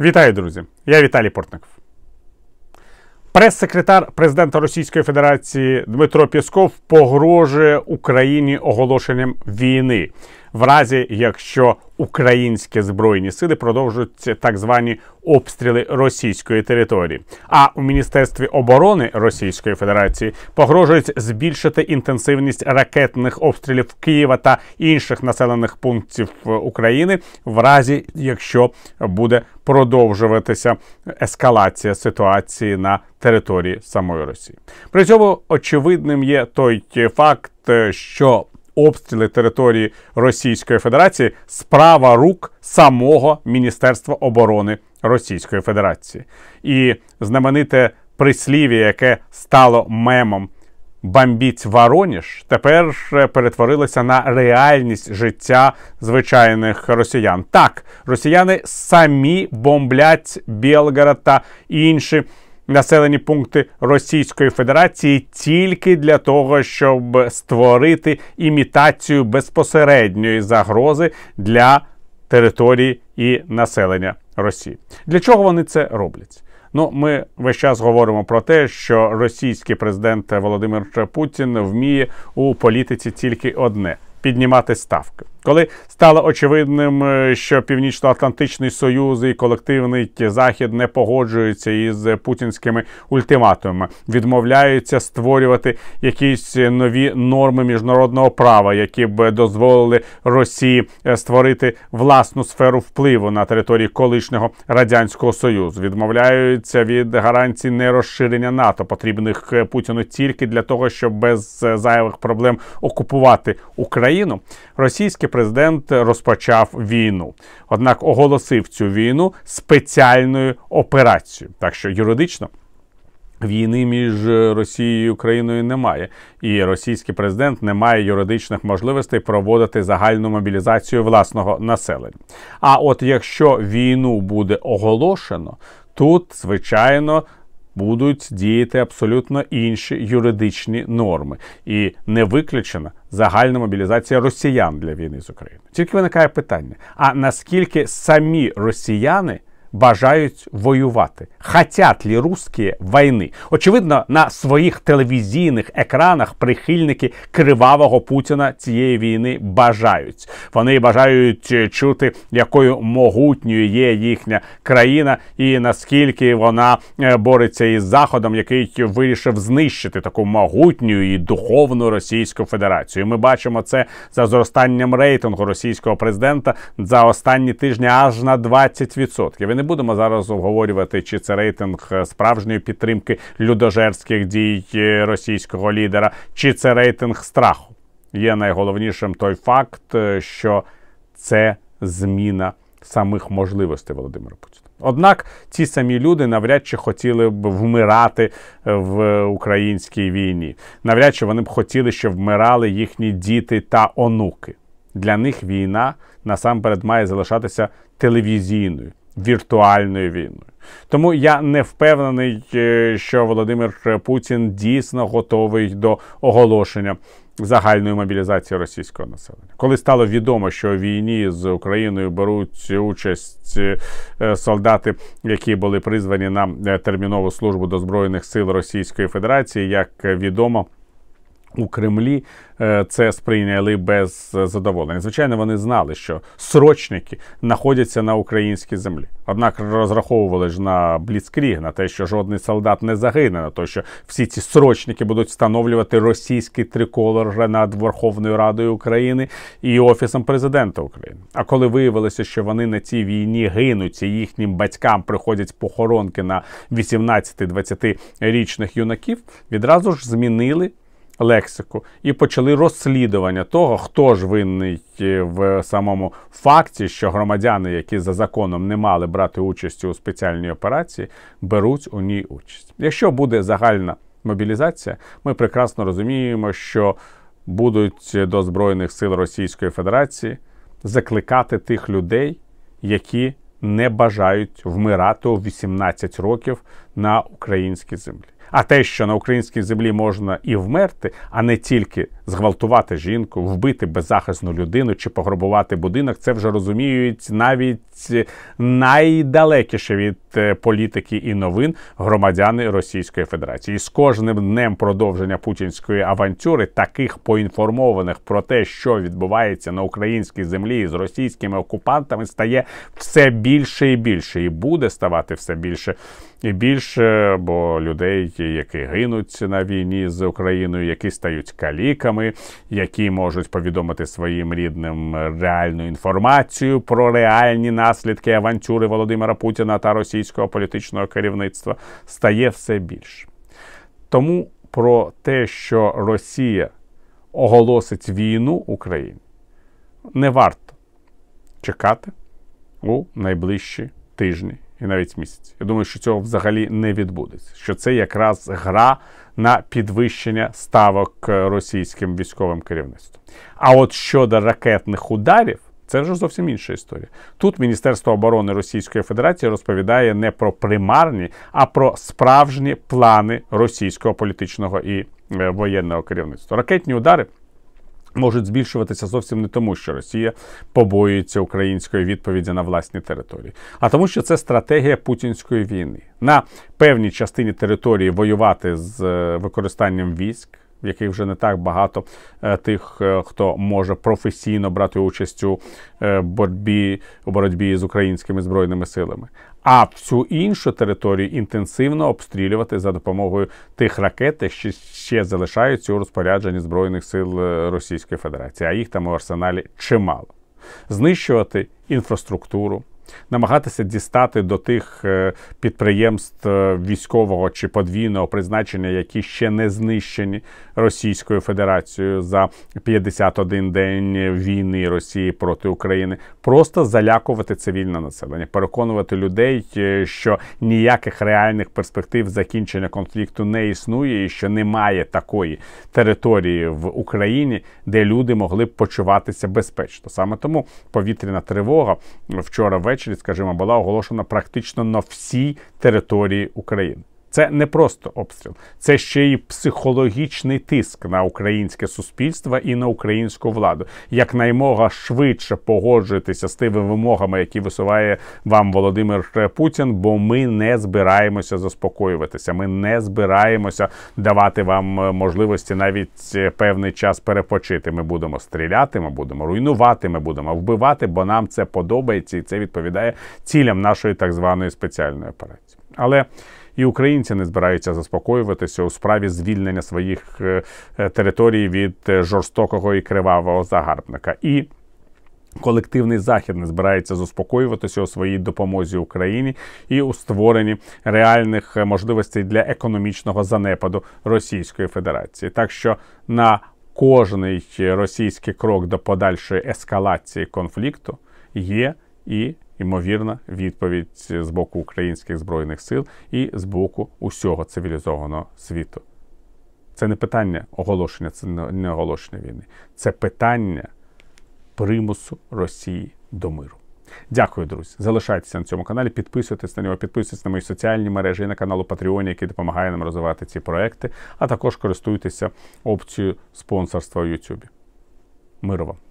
Вітаю, друзі! Я Віталій Портников. Прес-секретар президента Російської Федерації Дмитро Пісков погрожує Україні оголошенням війни в разі якщо українські збройні сили продовжують так звані обстріли російської території. А у міністерстві оборони Російської Федерації погрожують збільшити інтенсивність ракетних обстрілів Києва та інших населених пунктів е, України, в разі якщо буде продовжуватися ескалація ситуації на території самої Росії. При цьому очевидним є той факт, е, що обстріли території Російської Федерації справа рук самого Міністерства оборони Російської Федерації. І знамените прислів'я, яке стало мемом Бамбіць Вороніж, тепер перетворилося на реальність життя звичайних росіян. Так, росіяни самі бомблять Білгород та інші населені пункти Російської Федерації тільки для того, щоб створити імітацію безпосередньої загрози для території і населення Росії. Для чого вони це роблять? Ну, ми весь час говоримо про те, що російський президент Володимир Путін вміє у політиці тільки одне піднімати ставки. Коли стало очевидним, е, що Північно-Атлантичний Союз і колективний захід не погоджуються із путінськими ультиматумами, відмовляються створювати якісь нові норми міжнародного права, які б дозволили Росії е, створити власну сферу впливу на території колишнього радянського союзу, відмовляються від гарантій нерозширення НАТО, потрібних е, Путіну тільки для того, щоб без зайвих проблем окупувати Україну. Україну, російський президент розпочав війну, однак оголосив цю війну спеціальною операцією, так що юридично. Війни між Росією і Україною немає, і російський президент не має юридичних можливостей проводити загальну мобілізацію власного населення. А от якщо війну буде оголошено, тут звичайно будуть діяти абсолютно інші юридичні норми, і не виключена загальна мобілізація росіян для війни з Україною. Тільки виникає питання: а наскільки самі росіяни? бажають воювати. Хотять ли русські війни? Очевидно, на своїх телевізійних екранах прихильники кривавого Путіна цієї війни бажають. Вони бажають е, чути, якою могутньою є їхня країна, і наскільки вона е, бореться із заходом, який вирішив знищити таку могутню і духовну Російську Федерацію. Ми бачимо це за зростанням рейтингу російського президента за останні тижні аж на 20%. Він не будемо зараз обговорювати, чи це рейтинг е, справжньої підтримки людожерських дій е, російського лідера, чи це рейтинг страху. Є найголовнішим той факт, е, що це зміна самих можливостей Володимира Путіна. Однак ці самі люди навряд чи хотіли б вмирати в українській війні. Навряд чи вони б хотіли, щоб вмирали їхні діти та онуки. Для них війна насамперед має залишатися телевізійною, віртуальною війною. Тому я не впевнений, е, що Володимир Путін дійсно готовий до оголошення загальної мобілізації російського населення. Коли стало відомо, що у війні з Україною беруть участь е, солдати, які були призвані на е, термінову службу до збройних сил Російської Федерації, як відомо у Кремлі е, це сприйняли без е, задоволення. Звичайно, вони знали, що срочники знаходяться на українській землі. Однак розраховували ж на бліцкріг, на те, що жодний солдат не загине, на те, що всі ці срочники будуть встановлювати російський триколор над Верховною Радою України і Офісом президента України. А коли виявилося, що вони на цій війні гинуть, і їхнім батькам приходять похоронки на 18-20 річних юнаків, відразу ж змінили лексику і почали розслідування того, хто ж винний е, в самому факті, що громадяни, які за законом не мали брати участь у спеціальній операції, беруть у ній участь. Якщо буде загальна мобілізація, ми прекрасно розуміємо, що будуть до Збройних сил Російської Федерації закликати тих людей, які не бажають вмирати у 18 років на українській землі. А те, що на українській землі можна і вмерти, а не тільки зґвалтувати жінку, вбити беззахисну людину чи пограбувати будинок, це вже розуміють навіть найдалекіше від е, політики і новин громадяни Російської Федерації. І з кожним днем продовження путінської авантюри таких поінформованих про те, що відбувається на українській землі з російськими окупантами, стає все більше і більше, і буде ставати все більше і більше, бо людей, які гинуть на війні з Україною, які стають каліками, які можуть повідомити своїм рідним реальну інформацію про реальні наслідки авантюри Володимира Путіна та російського політичного керівництва, стає все більше. Тому про те, що Росія оголосить війну Україні, не варто чекати у найближчі тижні і навіть місяць. Я думаю, що цього взагалі не відбудеться. Що це якраз гра на підвищення ставок е, російським військовим керівництвом. А от щодо ракетних ударів. Це вже зовсім інша історія. Тут Міністерство оборони Російської Федерації розповідає не про примарні, а про справжні плани російського політичного і е, воєнного керівництва. Ракетні удари Можуть збільшуватися зовсім не тому, що Росія побоюється української відповіді на власні території, а тому, що це стратегія путінської війни на певній частині території воювати з е, використанням військ, в яких вже не так багато е, тих, е, хто може професійно брати участь у боротьбі у боротьбі з українськими збройними силами, а всю іншу територію інтенсивно обстрілювати за допомогою тих ракет, що ще залишаються у розпорядженні Збройних сил е, Російської Федерації, а їх там у арсеналі чимало. Знищувати інфраструктуру, намагатися дістати до тих е, підприємств е, військового чи подвійного призначення, які ще не знищені Російською Федерацією за 51 день війни Росії проти України, просто залякувати цивільне населення, переконувати людей, е, що ніяких реальних перспектив закінчення конфлікту не існує, і що немає такої території в Україні, де люди могли б почуватися безпечно. Саме тому повітряна тривога вчора ввечері Туреччині, скажімо, була оголошена практично на всій території України. Це не просто обстріл, це ще й психологічний тиск на українське суспільство і на українську владу. Як наймога швидше погоджуєтеся з тими вимогами, які висуває вам Володимир Путін, бо ми не збираємося заспокоюватися. Ми не збираємося давати вам е, можливості навіть е, певний час перепочити. Ми будемо стріляти, ми будемо руйнувати, ми будемо вбивати, бо нам це подобається, і це відповідає цілям нашої так званої спеціальної операції. Але і українці не збираються заспокоюватися у справі звільнення своїх е, е, територій від е, жорстокого і кривавого загарбника. І Колективний захід не збирається заспокоюватися у своїй допомозі Україні і у створенні реальних можливостей для економічного занепаду Російської Федерації. Так що на кожний російський крок до подальшої ескалації конфлікту є і ймовірна відповідь з боку українських збройних сил і з боку усього цивілізованого світу. Це не питання оголошення, це не оголошення війни. Це питання примусу Росії до миру. Дякую, друзі. Залишайтеся на цьому каналі, підписуйтесь на нього, підписуйтесь на мої соціальні мережі і на канал у Patreon, який допомагає нам розвивати ці проекти, а також користуйтеся опцією спонсорства у YouTube. Миру вам!